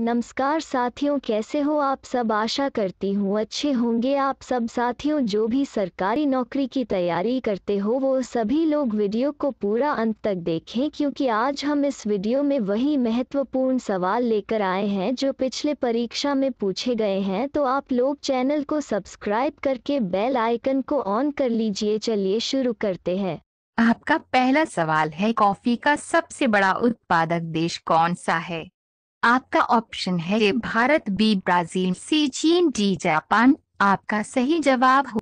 नमस्कार साथियों कैसे हो आप सब आशा करती हूँ अच्छे होंगे आप सब साथियों जो भी सरकारी नौकरी की तैयारी करते हो वो सभी लोग वीडियो को पूरा अंत तक देखें क्योंकि आज हम इस वीडियो में वही महत्वपूर्ण सवाल लेकर आए हैं जो पिछले परीक्षा में पूछे गए हैं तो आप लोग चैनल को सब्सक्राइब करके बेल आइकन को ऑन कर लीजिए चलिए शुरू करते हैं आपका पहला सवाल है कॉफी का सबसे बड़ा उत्पादक देश कौन सा है आपका ऑप्शन है A Bharat B Brazil C चीन डी जापान आपका सही जवाब हो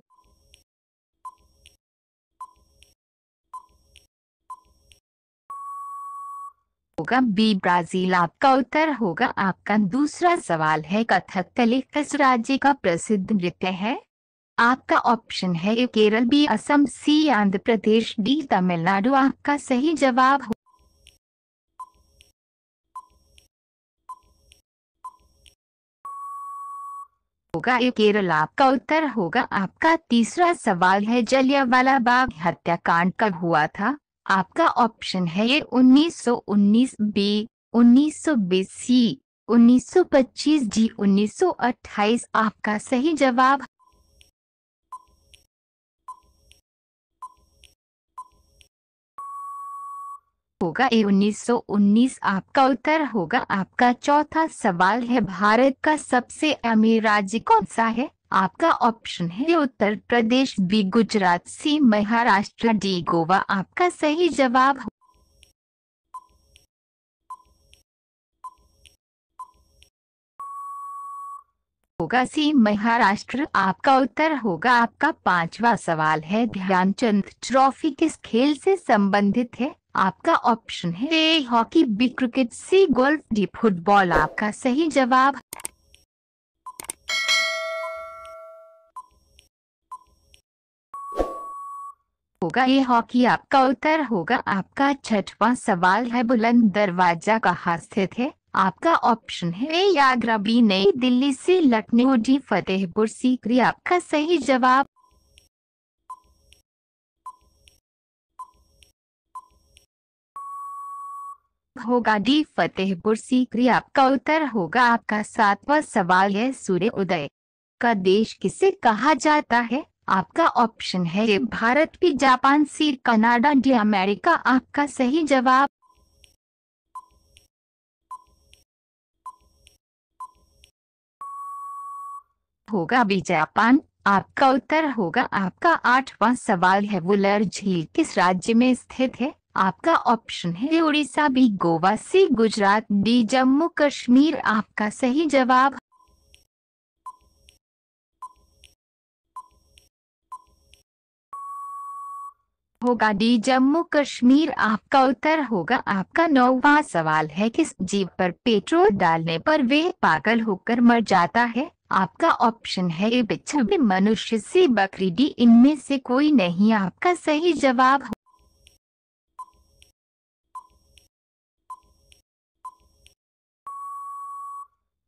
होगा बी ब्राजील आपका उत्तर होगा आपका दूसरा सवाल है कथक कली किस राज्य का प्रसिद्ध नृत्य है आपका ऑप्शन है A Kerala B Assam C Andhra Pradesh D Tamil Nadu आपका सही जवाब हो होगा ये केरल आपका उत्तर होगा आपका तीसरा सवाल है जलियावाला बाग हत्याकांड कब हुआ था आपका ऑप्शन है ये 1919 बी 1920 सी 1925 जी 1928 आपका सही जवाब होगा ए 1919 आपका उत्तर होगा आपका चौथा सवाल है भारत का सबसे अमीर राज्य कौन सा है आपका ऑप्शन है Uttar Pradesh B Gujarat C Maharashtra D Goa आपका सही जवाब होगा सी महाराष्ट्र आपका उत्तर होगा आपका पांचवा सवाल है ध्यानचंद ट्रॉफी किस खेल से संबंधित है आपका ऑप्शन है A hockey B cricket C golf D football आपका सही जवाब होगा ये हॉकी आपका उत्तर होगा आपका छठवां सवाल है बुलंद दरवाजा कहाँ स्थित है आपका ऑप्शन है ए आगरा बी नई दिल्ली से लखनऊ डी फतेहपुर सीकरी आपका सही जवाब होगा डी फतेहपुर सीकरी आपका उत्तर होगा आपका सातवां सवाल है सूर्य उदय का देश किसे कहा जाता है आपका ऑप्शन है ये Bharat B Japan C Canada D America आपका सही जवाब होगा भी जापान आपका उत्तर होगा आपका आठवां सवाल है वुलर झील किस राज्य में स्थित है आपका ऑप्शन है Orissa B Goa C Gujarat D Jammu Kashmir आपका सही जवाब होगा डी जम्मू कश्मीर आपका उत्तर होगा आपका नौवा सवाल है किस जीव पर पेट्रोल डालने पर वे पागल होकर मर जाता है आपका ऑप्शन है बिच्छू मनुष्य सी बकरी डी इनमें से कोई नहीं आपका सही जवाब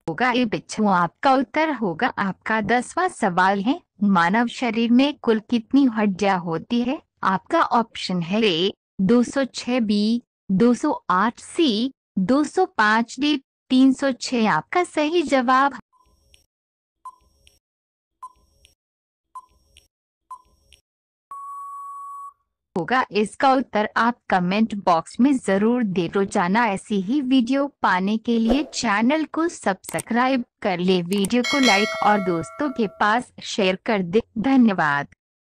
होगा ये बिच्छू आपका उत्तर होगा आपका दसवां सवाल है मानव शरीर में कुल कितनी हड्डियां होती है आपका ऑप्शन है ए 206 बी 208 सी 205 डी 306 आपका सही जवाब होगा इसका उत्तर आप कमेंट बॉक्स में जरूर दे रोजाना ऐसी ही वीडियो पाने के लिए चैनल को सब्सक्राइब कर ले वीडियो को लाइक और दोस्तों के पास शेयर कर दे धन्यवाद